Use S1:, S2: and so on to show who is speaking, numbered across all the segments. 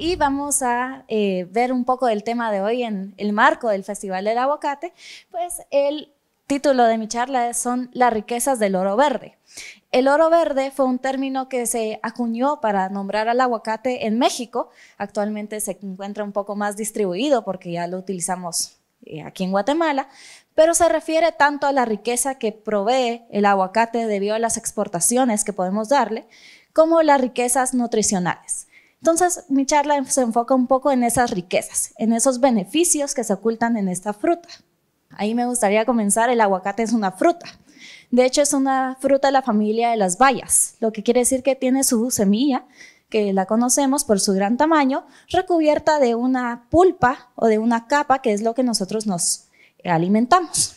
S1: y vamos a eh, ver un poco del tema de hoy en el marco del Festival del Aguacate, pues el título de mi charla son las riquezas del oro verde. El oro verde fue un término que se acuñó para nombrar al aguacate en México. Actualmente se encuentra un poco más distribuido porque ya lo utilizamos eh, aquí en Guatemala, pero se refiere tanto a la riqueza que provee el aguacate debido a las exportaciones que podemos darle, como las riquezas nutricionales. Entonces, mi charla se enfoca un poco en esas riquezas, en esos beneficios que se ocultan en esta fruta. Ahí me gustaría comenzar, el aguacate es una fruta. De hecho, es una fruta de la familia de las bayas, lo que quiere decir que tiene su semilla, que la conocemos por su gran tamaño, recubierta de una pulpa o de una capa, que es lo que nosotros nos alimentamos.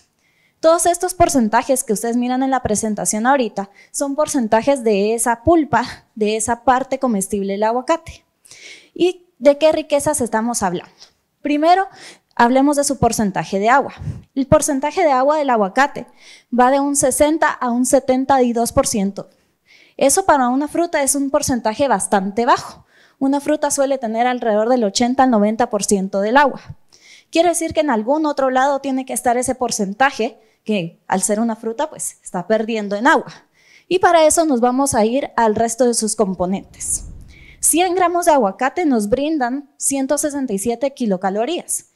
S1: Todos estos porcentajes que ustedes miran en la presentación ahorita son porcentajes de esa pulpa, de esa parte comestible del aguacate. ¿Y de qué riquezas estamos hablando? Primero, hablemos de su porcentaje de agua. El porcentaje de agua del aguacate va de un 60 a un 72%. Eso para una fruta es un porcentaje bastante bajo. Una fruta suele tener alrededor del 80 al 90% del agua. Quiere decir que en algún otro lado tiene que estar ese porcentaje que al ser una fruta, pues está perdiendo en agua. Y para eso nos vamos a ir al resto de sus componentes. 100 gramos de aguacate nos brindan 167 kilocalorías.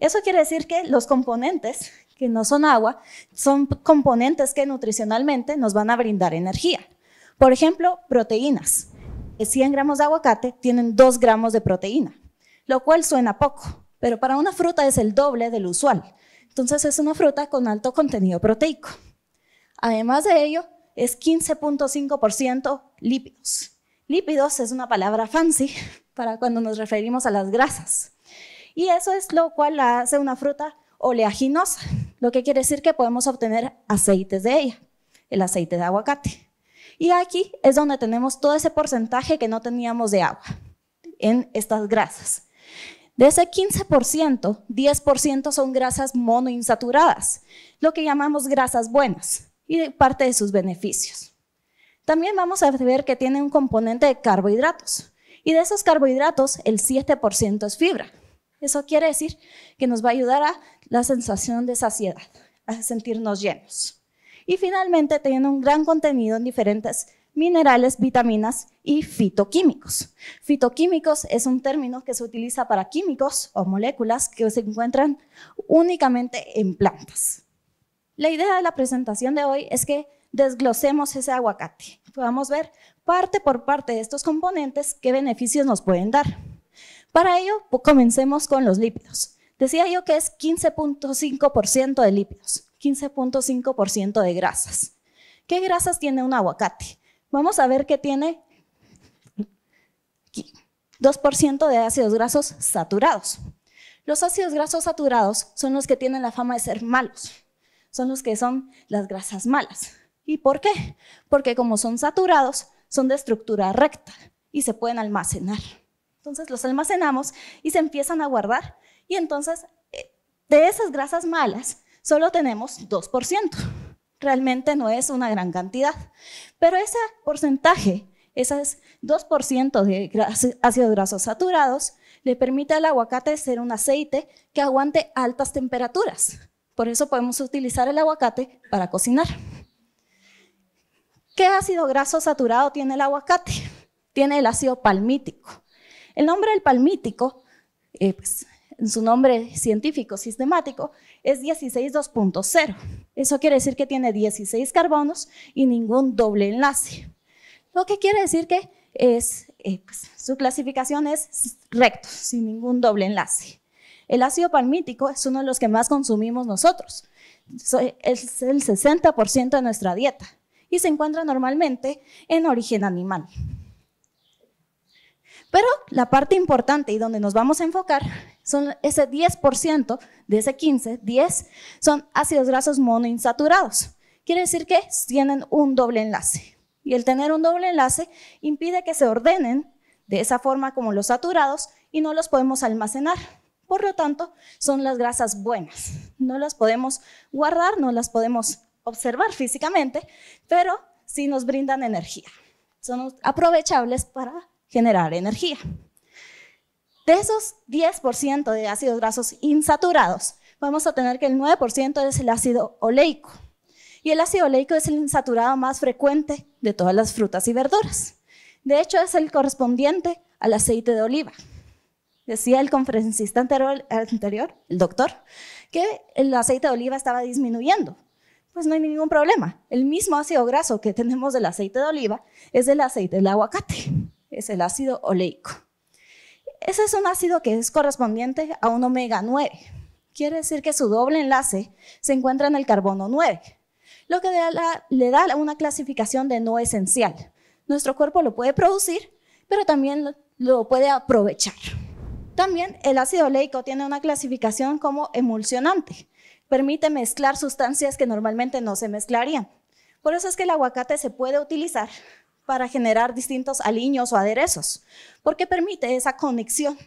S1: Eso quiere decir que los componentes que no son agua son componentes que nutricionalmente nos van a brindar energía. Por ejemplo, proteínas. 100 gramos de aguacate tienen 2 gramos de proteína, lo cual suena poco, pero para una fruta es el doble del usual. Entonces es una fruta con alto contenido proteico. Además de ello, es 15.5% lípidos. Lípidos es una palabra fancy para cuando nos referimos a las grasas. Y eso es lo cual hace una fruta oleaginosa, lo que quiere decir que podemos obtener aceites de ella, el aceite de aguacate. Y aquí es donde tenemos todo ese porcentaje que no teníamos de agua en estas grasas. De ese 15%, 10% son grasas monoinsaturadas, lo que llamamos grasas buenas, y parte de sus beneficios. También vamos a ver que tiene un componente de carbohidratos, y de esos carbohidratos el 7% es fibra. Eso quiere decir que nos va a ayudar a la sensación de saciedad, a sentirnos llenos. Y finalmente tiene un gran contenido en diferentes minerales, vitaminas y fitoquímicos. Fitoquímicos es un término que se utiliza para químicos o moléculas que se encuentran únicamente en plantas. La idea de la presentación de hoy es que desglosemos ese aguacate. Podamos ver parte por parte de estos componentes qué beneficios nos pueden dar. Para ello, comencemos con los lípidos. Decía yo que es 15.5% de lípidos, 15.5% de grasas. ¿Qué grasas tiene un aguacate? Vamos a ver qué tiene. 2% de ácidos grasos saturados. Los ácidos grasos saturados son los que tienen la fama de ser malos, son los que son las grasas malas. ¿Y por qué? Porque como son saturados, son de estructura recta y se pueden almacenar. Entonces los almacenamos y se empiezan a guardar y entonces eh, de esas grasas malas solo tenemos 2% realmente no es una gran cantidad. Pero ese porcentaje, esos 2% de ácidos grasos saturados, le permite al aguacate ser un aceite que aguante altas temperaturas. Por eso podemos utilizar el aguacate para cocinar. ¿Qué ácido graso saturado tiene el aguacate? Tiene el ácido palmítico. El nombre del palmítico eh, pues, su nombre científico sistemático es 162.0. Eso quiere decir que tiene 16 carbonos y ningún doble enlace. Lo que quiere decir que eh, pues, su clasificación es recto, sin ningún doble enlace. El ácido palmítico es uno de los que más consumimos nosotros. Es el 60% de nuestra dieta y se encuentra normalmente en origen animal. Pero la parte importante y donde nos vamos a enfocar son ese 10% de ese 15, 10 son ácidos grasos monoinsaturados. Quiere decir que tienen un doble enlace. Y el tener un doble enlace impide que se ordenen de esa forma como los saturados y no los podemos almacenar. Por lo tanto, son las grasas buenas. No las podemos guardar, no las podemos observar físicamente, pero sí nos brindan energía. Son aprovechables para generar energía. De esos 10% de ácidos grasos insaturados, vamos a tener que el 9% es el ácido oleico. Y el ácido oleico es el insaturado más frecuente de todas las frutas y verduras. De hecho, es el correspondiente al aceite de oliva. Decía el conferencista anterior, el doctor, que el aceite de oliva estaba disminuyendo. Pues no hay ningún problema. El mismo ácido graso que tenemos del aceite de oliva es del aceite del aguacate es el ácido oleico. Ese es un ácido que es correspondiente a un omega 9. Quiere decir que su doble enlace se encuentra en el carbono 9, lo que le da una clasificación de no esencial. Nuestro cuerpo lo puede producir, pero también lo puede aprovechar. También el ácido oleico tiene una clasificación como emulsionante. Permite mezclar sustancias que normalmente no se mezclarían. Por eso es que el aguacate se puede utilizar para generar distintos aliños o aderezos, porque permite esa conexión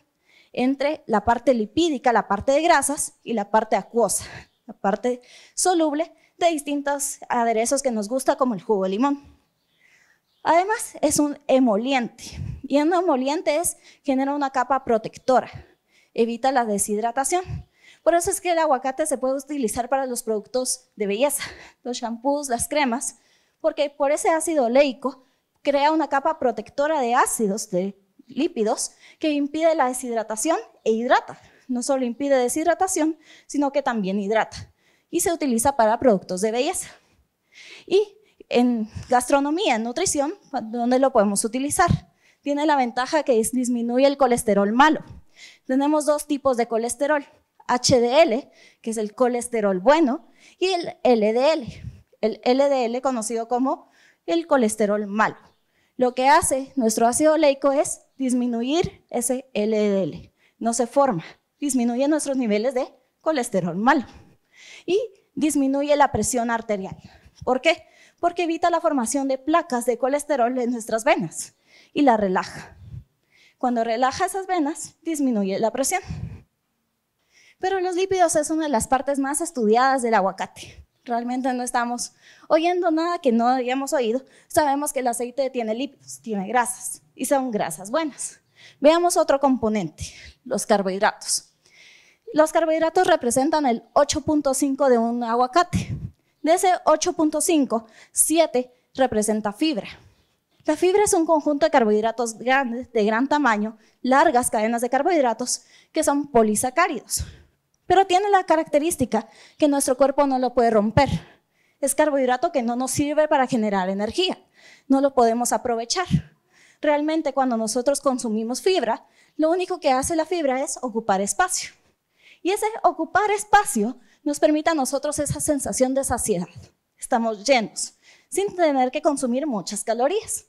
S1: entre la parte lipídica, la parte de grasas y la parte acuosa, la parte soluble de distintos aderezos que nos gusta como el jugo de limón. Además es un emoliente y un emoliente es, genera una capa protectora, evita la deshidratación. Por eso es que el aguacate se puede utilizar para los productos de belleza, los champús, las cremas, porque por ese ácido oleico crea una capa protectora de ácidos, de lípidos, que impide la deshidratación e hidrata. No solo impide deshidratación, sino que también hidrata. Y se utiliza para productos de belleza. Y en gastronomía, en nutrición, ¿dónde lo podemos utilizar? Tiene la ventaja que disminuye el colesterol malo. Tenemos dos tipos de colesterol, HDL, que es el colesterol bueno, y el LDL, el LDL conocido como el colesterol malo. Lo que hace nuestro ácido oleico es disminuir ese LDL. No se forma, disminuye nuestros niveles de colesterol malo y disminuye la presión arterial. ¿Por qué? Porque evita la formación de placas de colesterol en nuestras venas y la relaja. Cuando relaja esas venas, disminuye la presión. Pero los lípidos es una de las partes más estudiadas del aguacate realmente no estamos oyendo nada que no hayamos oído. Sabemos que el aceite tiene lípidos, tiene grasas y son grasas buenas. Veamos otro componente, los carbohidratos. Los carbohidratos representan el 8.5 de un aguacate. De ese 8.5, 7 representa fibra. La fibra es un conjunto de carbohidratos grandes, de gran tamaño, largas cadenas de carbohidratos que son polisacáridos. Pero tiene la característica que nuestro cuerpo no lo puede romper. Es carbohidrato que no nos sirve para generar energía. No lo podemos aprovechar. Realmente cuando nosotros consumimos fibra, lo único que hace la fibra es ocupar espacio. Y ese ocupar espacio nos permite a nosotros esa sensación de saciedad. Estamos llenos, sin tener que consumir muchas calorías.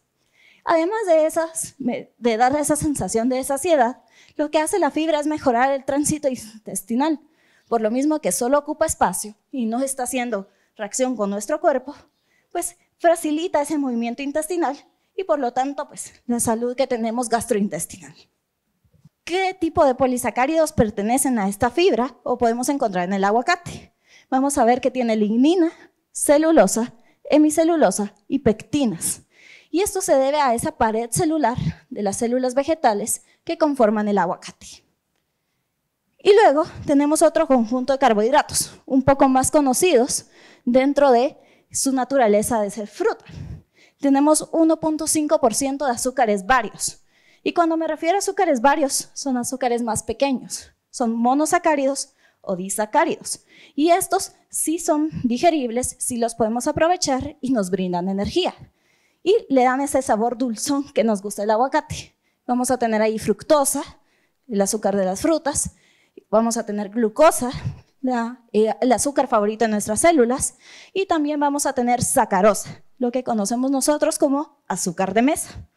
S1: Además de, esas, de dar esa sensación de saciedad, lo que hace la fibra es mejorar el tránsito intestinal, por lo mismo que solo ocupa espacio y no está haciendo reacción con nuestro cuerpo, pues facilita ese movimiento intestinal y por lo tanto, pues la salud que tenemos gastrointestinal. ¿Qué tipo de polisacáridos pertenecen a esta fibra o podemos encontrar en el aguacate? Vamos a ver que tiene lignina, celulosa, hemicelulosa y pectinas. Y esto se debe a esa pared celular de las células vegetales que conforman el aguacate. Y luego tenemos otro conjunto de carbohidratos, un poco más conocidos dentro de su naturaleza de ser fruta. Tenemos 1.5% de azúcares varios. Y cuando me refiero a azúcares varios, son azúcares más pequeños. Son monosacáridos o disacáridos. Y estos sí son digeribles, sí los podemos aprovechar y nos brindan energía y le dan ese sabor dulzón que nos gusta el aguacate. Vamos a tener ahí fructosa, el azúcar de las frutas, vamos a tener glucosa, eh, el azúcar favorito de nuestras células, y también vamos a tener sacarosa, lo que conocemos nosotros como azúcar de mesa.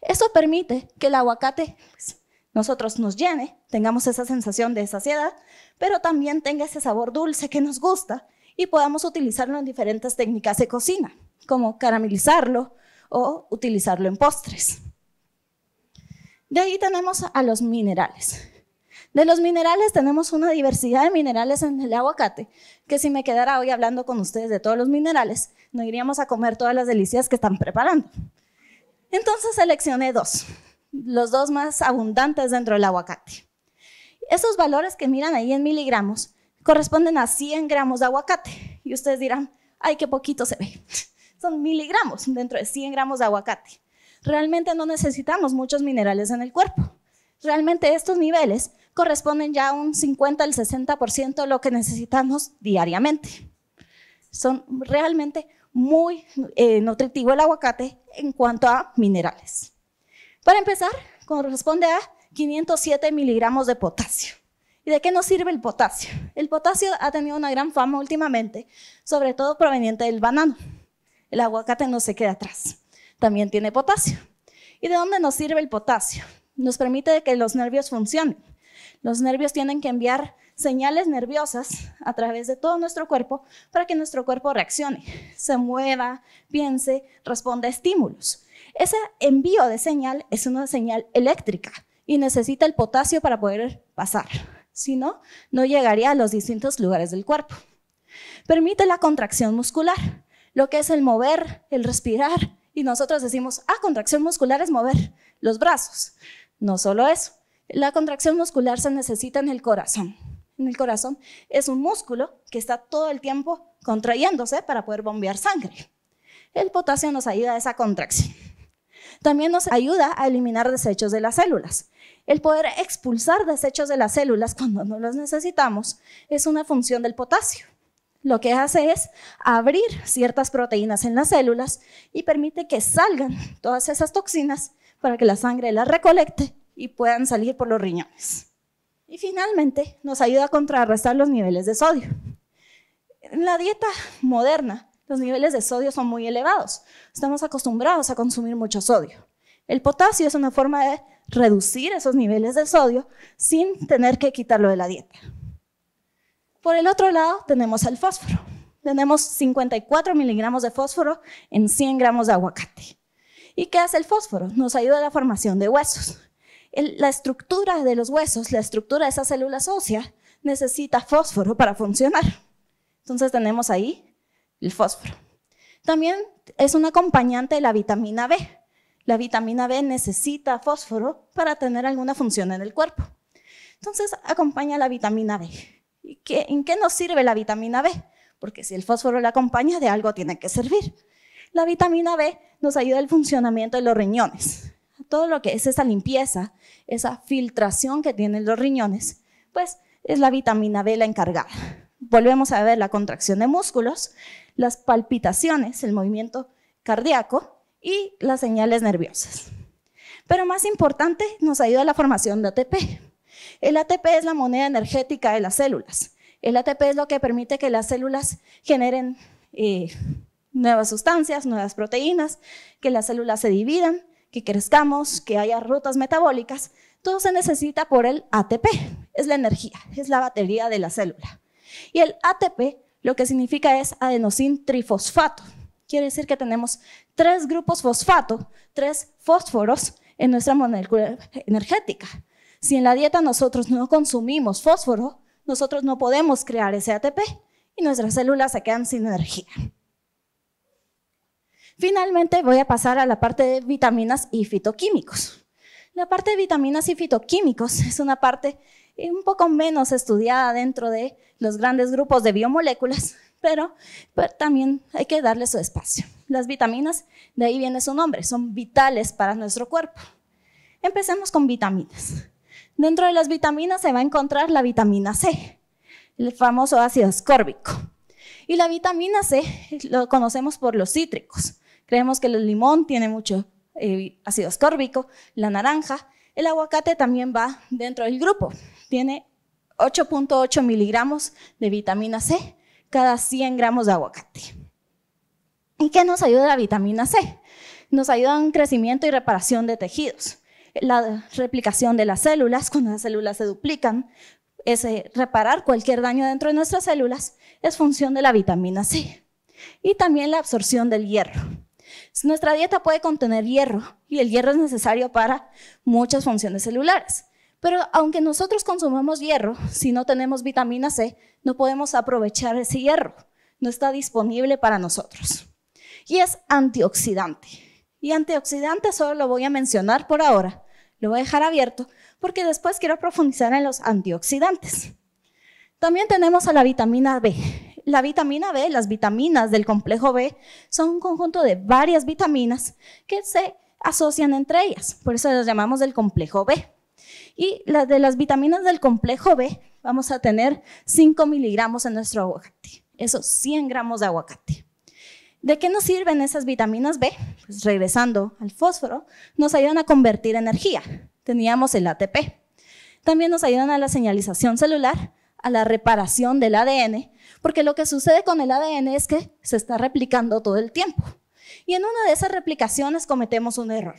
S1: Eso permite que el aguacate pues, nosotros nos llene, tengamos esa sensación de saciedad, pero también tenga ese sabor dulce que nos gusta y podamos utilizarlo en diferentes técnicas de cocina como caramelizarlo o utilizarlo en postres. De ahí tenemos a los minerales. De los minerales tenemos una diversidad de minerales en el aguacate, que si me quedara hoy hablando con ustedes de todos los minerales, no iríamos a comer todas las delicias que están preparando. Entonces seleccioné dos, los dos más abundantes dentro del aguacate. Esos valores que miran ahí en miligramos corresponden a 100 gramos de aguacate. Y ustedes dirán, ay, qué poquito se ve son miligramos dentro de 100 gramos de aguacate. Realmente no necesitamos muchos minerales en el cuerpo. Realmente estos niveles corresponden ya a un 50 al 60% de lo que necesitamos diariamente. Son realmente muy eh, nutritivo el aguacate en cuanto a minerales. Para empezar, corresponde a 507 miligramos de potasio. ¿Y de qué nos sirve el potasio? El potasio ha tenido una gran fama últimamente, sobre todo proveniente del banano. El aguacate no se queda atrás. También tiene potasio. ¿Y de dónde nos sirve el potasio? Nos permite que los nervios funcionen. Los nervios tienen que enviar señales nerviosas a través de todo nuestro cuerpo para que nuestro cuerpo reaccione, se mueva, piense, responda a estímulos. Ese envío de señal es una señal eléctrica y necesita el potasio para poder pasar. Si no, no llegaría a los distintos lugares del cuerpo. Permite la contracción muscular lo que es el mover, el respirar, y nosotros decimos, ah, contracción muscular es mover los brazos. No solo eso, la contracción muscular se necesita en el corazón. En el corazón es un músculo que está todo el tiempo contrayéndose para poder bombear sangre. El potasio nos ayuda a esa contracción. También nos ayuda a eliminar desechos de las células. El poder expulsar desechos de las células cuando no los necesitamos es una función del potasio lo que hace es abrir ciertas proteínas en las células y permite que salgan todas esas toxinas para que la sangre las recolecte y puedan salir por los riñones. Y finalmente nos ayuda a contrarrestar los niveles de sodio. En la dieta moderna, los niveles de sodio son muy elevados. Estamos acostumbrados a consumir mucho sodio. El potasio es una forma de reducir esos niveles de sodio sin tener que quitarlo de la dieta. Por el otro lado tenemos el fósforo. Tenemos 54 miligramos de fósforo en 100 gramos de aguacate. ¿Y qué hace el fósforo? Nos ayuda a la formación de huesos. la estructura de los huesos, la estructura de esa células óseas, necesita fósforo para funcionar. Entonces tenemos ahí el fósforo. También es un acompañante de la vitamina B. La vitamina B necesita fósforo para tener alguna función en el cuerpo. Entonces acompaña la vitamina B. ¿en qué nos sirve la vitamina B? Porque si el fósforo la acompaña, de algo tiene que servir. La vitamina B nos ayuda al funcionamiento de los riñones. Todo lo que es esa limpieza, esa filtración que tienen los riñones, pues es la vitamina B la encargada. Volvemos a ver la contracción de músculos, las palpitaciones, el movimiento cardíaco y las señales nerviosas. Pero más importante, nos ayuda a la formación de ATP. El ATP es la moneda energética de las células. El ATP es lo que permite que las células generen eh, nuevas sustancias, nuevas proteínas, que las células se dividan, que crezcamos, que haya rutas metabólicas. Todo se necesita por el ATP. Es la energía, es la batería de la célula. Y el ATP lo que significa es adenosin trifosfato. Quiere decir que tenemos tres grupos fosfato, tres fósforos en nuestra molécula energética. Si en la dieta nosotros no consumimos fósforo, nosotros no podemos crear ese ATP y nuestras células se quedan sin energía. Finalmente voy a pasar a la parte de vitaminas y fitoquímicos. La parte de vitaminas y fitoquímicos es una parte un poco menos estudiada dentro de los grandes grupos de biomoléculas, pero, también hay que darle su espacio. Las vitaminas, de ahí viene su nombre, son vitales para nuestro cuerpo. Empecemos con vitaminas. Dentro de las vitaminas se va a encontrar la vitamina C, el famoso ácido ascórbico. Y la vitamina C lo conocemos por los cítricos. Creemos que el limón tiene mucho eh, ácido ascórbico, la naranja, el aguacate también va dentro del grupo. Tiene 8.8 miligramos de vitamina C cada 100 gramos de aguacate. ¿Y qué nos ayuda la vitamina C? Nos ayuda en crecimiento y reparación de tejidos la replicación de las células, cuando las células se duplican, es, reparar cualquier daño dentro de nuestras células es función de la vitamina C. Y también la absorción del hierro. Nuestra dieta puede contener hierro y el hierro es necesario para muchas funciones celulares. Pero aunque nosotros consumamos hierro, si no tenemos vitamina C, no podemos aprovechar ese hierro. No está disponible para nosotros. Y es antioxidante. Y antioxidante solo lo voy a mencionar por ahora, lo voy a dejar abierto porque después quiero profundizar en los antioxidantes. También tenemos a la vitamina B. La vitamina B, las vitaminas del complejo B, son un conjunto de varias vitaminas que se asocian entre ellas. Por eso las llamamos del complejo B. Y las de las vitaminas del complejo B vamos a tener 5 miligramos en nuestro aguacate. Eso, 100 gramos de aguacate. ¿De qué nos sirven esas vitaminas B? Pues regresando al fósforo, nos ayudan a convertir energía. Teníamos el ATP. También nos ayudan a la señalización celular, a la reparación del ADN, porque lo que sucede con el ADN es que se está replicando todo el tiempo. Y en una de esas replicaciones cometemos un error.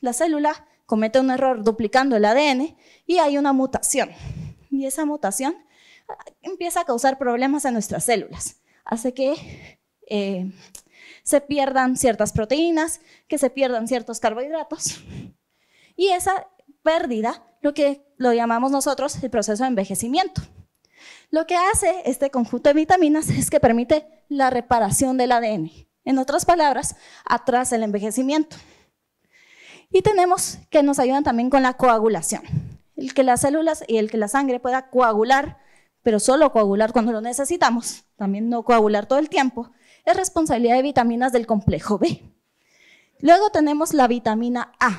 S1: La célula comete un error duplicando el ADN y hay una mutación. Y esa mutación ah, empieza a causar problemas a nuestras células. Hace que eh, se pierdan ciertas proteínas, que se pierdan ciertos carbohidratos. Y esa pérdida, lo que lo llamamos nosotros el proceso de envejecimiento. Lo que hace este conjunto de vitaminas es que permite la reparación del ADN. En otras palabras, atrás el envejecimiento. Y tenemos que nos ayudan también con la coagulación. El que las células y el que la sangre pueda coagular, pero solo coagular cuando lo necesitamos, también no coagular todo el tiempo, es responsabilidad de vitaminas del complejo B. Luego tenemos la vitamina A.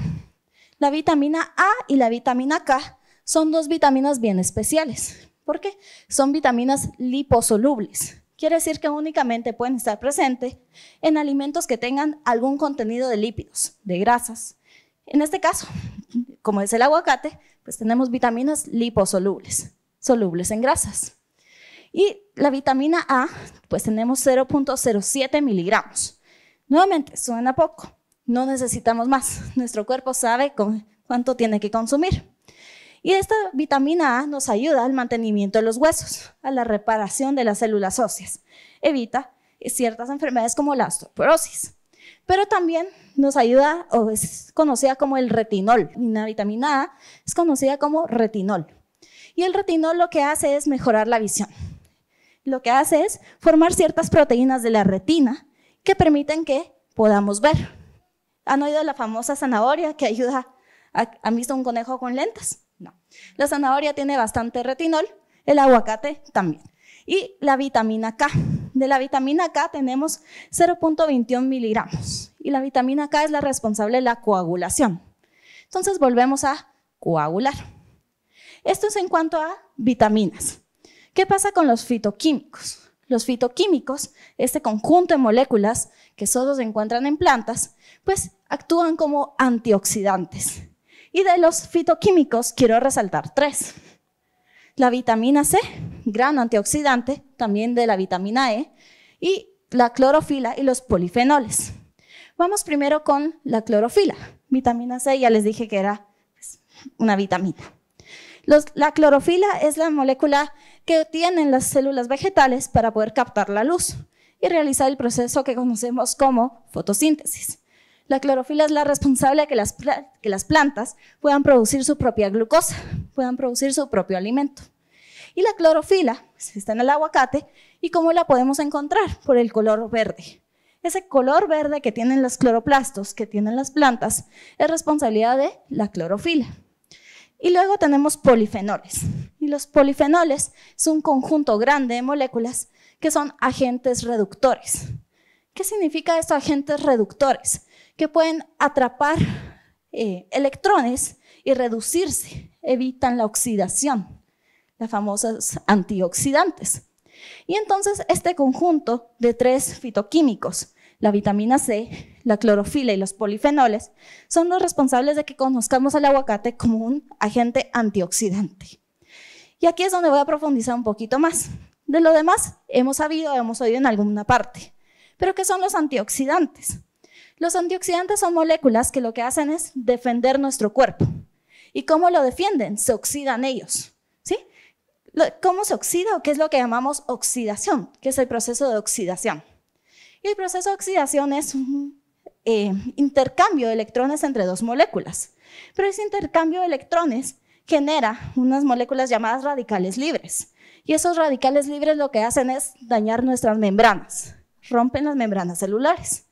S1: La vitamina A y la vitamina K son dos vitaminas bien especiales. ¿Por qué? Son vitaminas liposolubles. Quiere decir que únicamente pueden estar presentes en alimentos que tengan algún contenido de lípidos, de grasas. En este caso, como es el aguacate, pues tenemos vitaminas liposolubles, solubles en grasas. Y la vitamina A, pues tenemos 0.07 miligramos. Nuevamente, suena poco. No necesitamos más. Nuestro cuerpo sabe cuánto tiene que consumir. Y esta vitamina A nos ayuda al mantenimiento de los huesos, a la reparación de las células óseas. Evita ciertas enfermedades como la osteoporosis. Pero también nos ayuda, o es conocida como el retinol. La vitamina A es conocida como retinol. Y el retinol lo que hace es mejorar la visión lo que hace es formar ciertas proteínas de la retina que permiten que podamos ver. ¿Han oído la famosa zanahoria que ayuda? A, un conejo con lentes? No. La zanahoria tiene bastante retinol, el aguacate también. Y la vitamina K. De la vitamina K tenemos 0.21 miligramos. Y la vitamina K es la responsable de la coagulación. Entonces volvemos a coagular. Esto es en cuanto a vitaminas. ¿Qué pasa con los fitoquímicos? Los fitoquímicos, este conjunto de moléculas que solo se encuentran en plantas, pues actúan como antioxidantes. Y de los fitoquímicos quiero resaltar tres. La vitamina C, gran antioxidante, también de la vitamina E, y la clorofila y los polifenoles. Vamos primero con la clorofila. Vitamina C, ya les dije que era pues, una vitamina. la clorofila es la molécula que tienen las células vegetales para poder captar la luz y realizar el proceso que conocemos como fotosíntesis. La clorofila es la responsable de que las, plantas puedan producir su propia glucosa, puedan producir su propio alimento. Y la clorofila está en el aguacate y cómo la podemos encontrar por el color verde. Ese color verde que tienen los cloroplastos, que tienen las plantas, es responsabilidad de la clorofila. Y luego tenemos polifenoles. Y los polifenoles son un conjunto grande de moléculas que son agentes reductores. ¿Qué significa estos agentes reductores? Que pueden atrapar eh, electrones y reducirse, evitan la oxidación, las famosas antioxidantes. Y entonces este conjunto de tres fitoquímicos, la vitamina C, la clorofila y los polifenoles son los responsables de que conozcamos al aguacate como un agente antioxidante. Y aquí es donde voy a profundizar un poquito más. De lo demás, hemos sabido, hemos oído en alguna parte. Pero ¿qué son los antioxidantes? Los antioxidantes son moléculas que lo que hacen es defender nuestro cuerpo. ¿Y cómo lo defienden? Se oxidan ellos. ¿sí? ¿Cómo se oxida o qué es lo que llamamos oxidación? Que es el proceso de oxidación. Y el proceso de oxidación es un eh, intercambio de electrones entre dos moléculas. Pero ese intercambio de electrones genera unas moléculas llamadas radicales libres. Y esos radicales libres lo que hacen es dañar nuestras membranas, rompen las membranas celulares.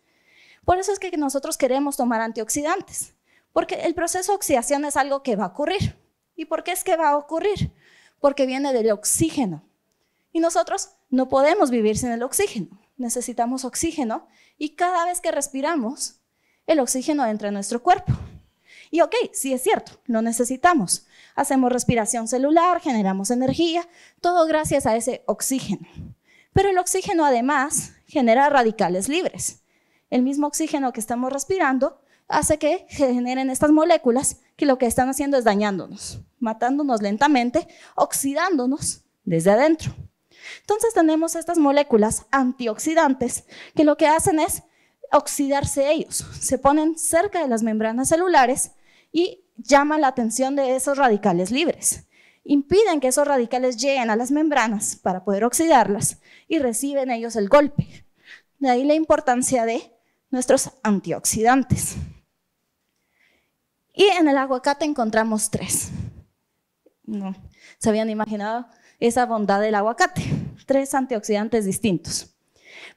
S1: Por eso es que nosotros queremos tomar antioxidantes, porque el proceso de oxidación es algo que va a ocurrir. ¿Y por qué es que va a ocurrir? Porque viene del oxígeno. Y nosotros no podemos vivir sin el oxígeno necesitamos oxígeno y cada vez que respiramos, el oxígeno entra en nuestro cuerpo. Y ok, sí es cierto, lo necesitamos. Hacemos respiración celular, generamos energía, todo gracias a ese oxígeno. Pero el oxígeno además genera radicales libres. El mismo oxígeno que estamos respirando hace que generen estas moléculas que lo que están haciendo es dañándonos, matándonos lentamente, oxidándonos desde adentro. Entonces tenemos estas moléculas antioxidantes que lo que hacen es oxidarse ellos. Se ponen cerca de las membranas celulares y llaman la atención de esos radicales libres. Impiden que esos radicales lleguen a las membranas para poder oxidarlas y reciben ellos el golpe. De ahí la importancia de nuestros antioxidantes. Y en el aguacate encontramos tres. No, ¿Se habían imaginado esa bondad del aguacate. Tres antioxidantes distintos.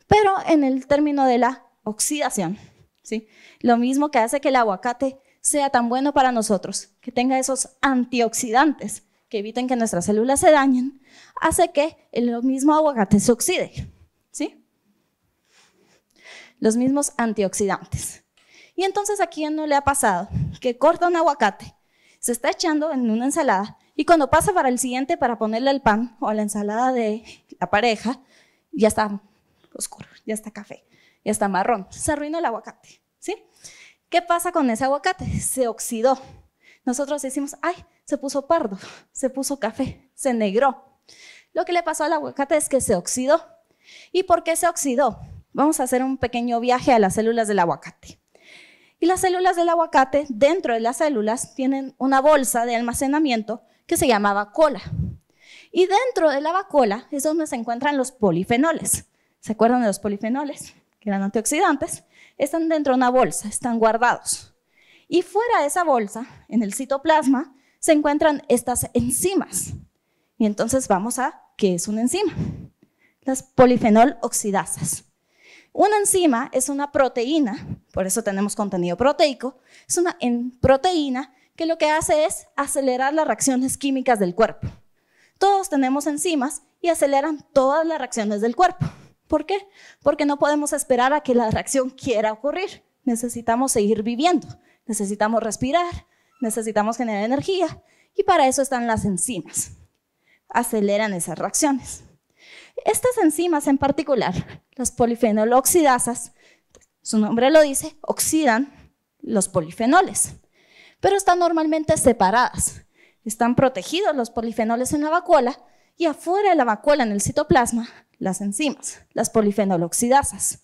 S1: Pero en el término de la oxidación, ¿sí? Lo mismo que hace que el aguacate sea tan bueno para nosotros, que tenga esos antioxidantes que eviten que nuestras células se dañen, hace que el mismo aguacate se oxide, ¿sí? Los mismos antioxidantes. Y entonces a quién no le ha pasado que corta un aguacate, se está echando en una ensalada y cuando pasa para el siguiente, para ponerle el pan o la ensalada de la pareja, ya está oscuro, ya está café, ya está marrón. Se arruinó el aguacate, ¿sí? ¿Qué pasa con ese aguacate? Se oxidó. Nosotros decimos, ay, se puso pardo, se puso café, se negró. Lo que le pasó al aguacate es que se oxidó. ¿Y por qué se oxidó? Vamos a hacer un pequeño viaje a las células del aguacate. Y las células del aguacate, dentro de las células, tienen una bolsa de almacenamiento que se llama bacola. Y dentro de la bacola es donde se encuentran los polifenoles. ¿Se acuerdan de los polifenoles? Que eran antioxidantes. Están dentro de una bolsa, están guardados. Y fuera de esa bolsa, en el citoplasma, se encuentran estas enzimas. Y entonces vamos a qué es una enzima. Las polifenol oxidasas. Una enzima es una proteína, por eso tenemos contenido proteico, es una en proteína que lo que hace es acelerar las reacciones químicas del cuerpo. Todos tenemos enzimas y aceleran todas las reacciones del cuerpo. ¿Por qué? Porque no podemos esperar a que la reacción quiera ocurrir. Necesitamos seguir viviendo, necesitamos respirar, necesitamos generar energía y para eso están las enzimas. Aceleran esas reacciones. Estas enzimas en particular, las polifenoloxidasas, su nombre lo dice, oxidan los polifenoles pero están normalmente separadas. Están protegidos los polifenoles en la vacuola y afuera de la vacuola en el citoplasma las enzimas, las polifenoloxidasas.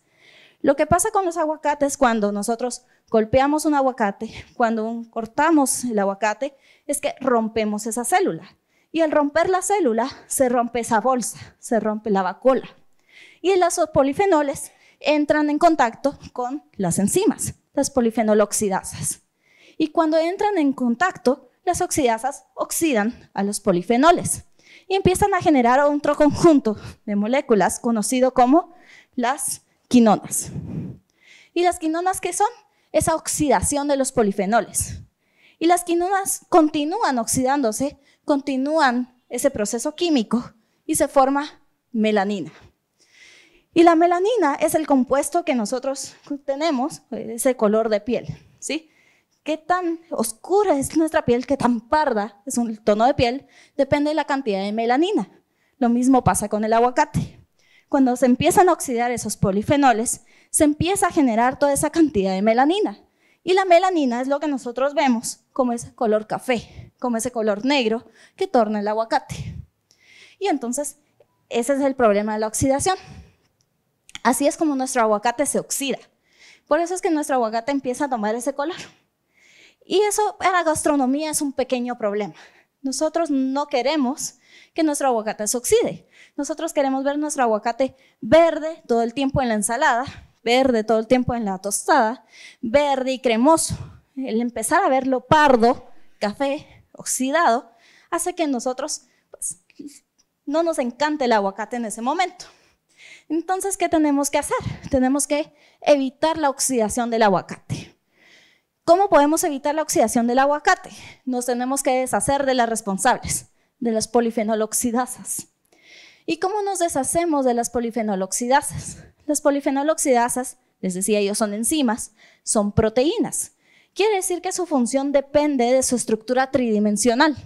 S1: Lo que pasa con los aguacates cuando nosotros golpeamos un aguacate, cuando cortamos el aguacate, es que rompemos esa célula. Y al romper la célula, se rompe esa bolsa, se rompe la vacuola. Y los polifenoles entran en contacto con las enzimas, las polifenoloxidasas y cuando entran en contacto, las oxidasas oxidan a los polifenoles y empiezan a generar otro conjunto de moléculas conocido como las quinonas. ¿Y las quinonas qué son? Esa oxidación de los polifenoles. Y las quinonas continúan oxidándose, continúan ese proceso químico y se forma melanina. Y la melanina es el compuesto que nosotros tenemos, eh, ese color de piel, ¿sí? qué tan oscura es nuestra piel, qué tan parda es un tono de piel, depende de la cantidad de melanina. Lo mismo pasa con el aguacate. Cuando se empiezan a oxidar esos polifenoles, se empieza a generar toda esa cantidad de melanina. Y la melanina es lo que nosotros vemos como ese color café, como ese color negro que torna el aguacate. Y entonces, ese es el problema de la oxidación. Así es como nuestro aguacate se oxida. Por eso es que nuestro aguacate empieza a tomar ese color. Y eso para gastronomía es un pequeño problema. Nosotros no queremos que nuestro aguacate se oxide. Nosotros queremos ver nuestro aguacate verde todo el tiempo en la ensalada, verde todo el tiempo en la tostada, verde y cremoso. El empezar a verlo pardo, café, oxidado, hace que nosotros pues, no nos encante el aguacate en ese momento. Entonces, ¿qué tenemos que hacer? Tenemos que evitar la oxidación del aguacate. ¿Cómo podemos evitar la oxidación del aguacate? Nos tenemos que deshacer de las responsables, de las polifenoloxidasas. ¿Y cómo nos deshacemos de las polifenoloxidasas? Las polifenoloxidasas, les decía ellos son enzimas, son proteínas. Quiere decir que su función depende de su estructura tridimensional.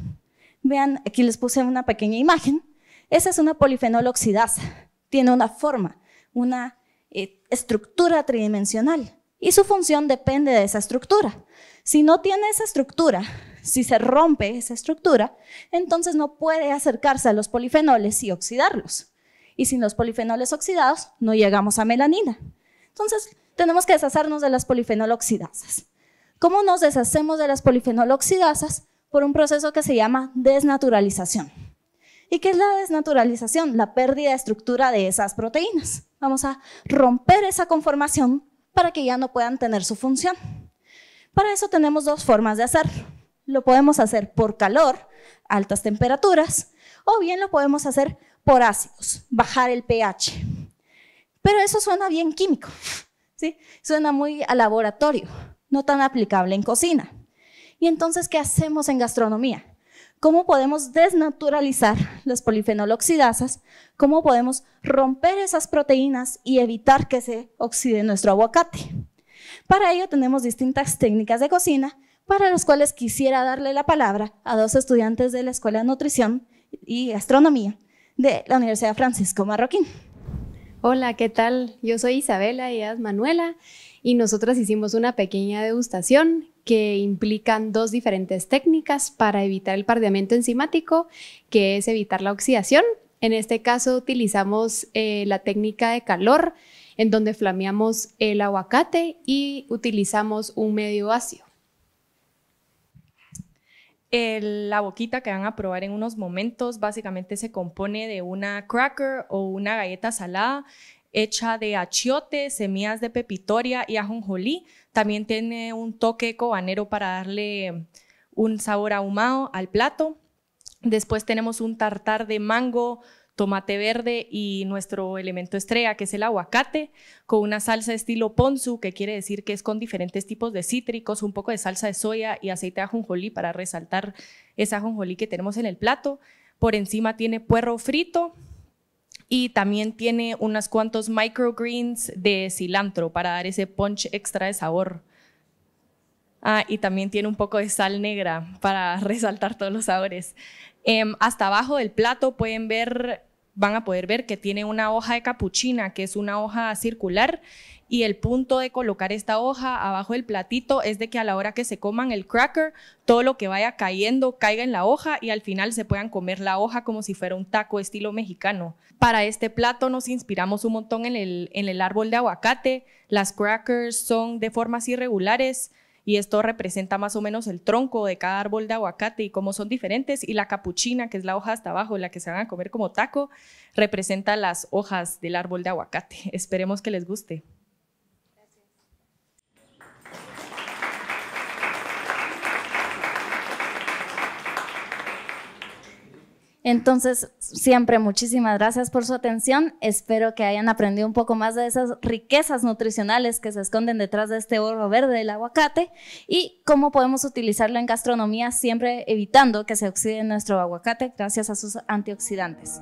S1: Vean, aquí les puse una pequeña imagen. Esa es una polifenoloxidasa. Tiene una forma, una eh, estructura tridimensional y su función depende de esa estructura. Si no tiene esa estructura, si se rompe esa estructura, entonces no puede acercarse a los polifenoles y oxidarlos. Y sin los polifenoles oxidados, no llegamos a melanina. Entonces, tenemos que deshacernos de las polifenoloxidasas. ¿Cómo nos deshacemos de las polifenoloxidasas? Por un proceso que se llama desnaturalización. ¿Y qué es la desnaturalización? La pérdida de estructura de esas proteínas. Vamos a romper esa conformación para que ya no puedan tener su función. Para eso tenemos dos formas de hacerlo. Lo podemos hacer por calor, altas temperaturas, o bien lo podemos hacer por ácidos, bajar el pH. Pero eso suena bien químico, ¿sí? suena muy a laboratorio, no tan aplicable en cocina. ¿Y entonces qué hacemos en gastronomía? cómo podemos desnaturalizar las polifenoloxidasas, cómo podemos romper esas proteínas y evitar que se oxide nuestro aguacate. Para ello tenemos distintas técnicas de cocina, para las cuales quisiera darle la palabra a dos estudiantes de la Escuela de Nutrición y Astronomía de la Universidad Francisco Marroquín. Hola, ¿qué tal? Yo soy Isabela y es Manuela y nosotras hicimos una pequeña degustación que
S2: implican dos diferentes técnicas para evitar el pardeamiento enzimático, que es evitar la oxidación. En este caso utilizamos eh, la técnica de calor, en donde flameamos el aguacate y utilizamos un medio ácido. la boquita que van a probar en unos momentos básicamente se compone de una cracker o una galleta salada hecha de achiote, semillas de pepitoria y ajonjolí. También tiene un toque cobanero para darle un sabor ahumado al plato. Después tenemos un tartar de mango, tomate verde y nuestro elemento estrella, que es el aguacate, con una salsa estilo ponzu, que quiere decir que es con diferentes tipos de cítricos, un poco de salsa de soya y aceite de ajonjolí para resaltar esa ajonjolí que tenemos en el plato. Por encima tiene puerro frito, y también tiene unas cuantos microgreens de cilantro para dar ese punch extra de sabor. Ah, y también tiene un poco de sal negra para resaltar todos los sabores. Em, hasta abajo del plato pueden ver van a poder ver que tiene una hoja de capuchina, que es una hoja circular, y el punto de colocar esta hoja abajo del platito es de que a la hora que se coman el cracker, todo lo que vaya cayendo caiga en la hoja y al final se puedan comer la hoja como si fuera un taco estilo mexicano. Para este plato nos inspiramos un montón en el, en el árbol de aguacate, las crackers son de formas irregulares, y esto representa más o menos el tronco de cada árbol de aguacate y cómo son diferentes y la capuchina, que es la hoja hasta abajo, la que se van a comer como taco, representa las hojas del árbol de aguacate. Esperemos que les guste.
S1: Entonces, siempre muchísimas gracias por su atención. Espero que hayan aprendido un poco más de esas riquezas nutricionales que se esconden detrás de este oro verde del aguacate y cómo podemos utilizarlo en gastronomía siempre evitando que se oxide nuestro aguacate gracias a sus antioxidantes.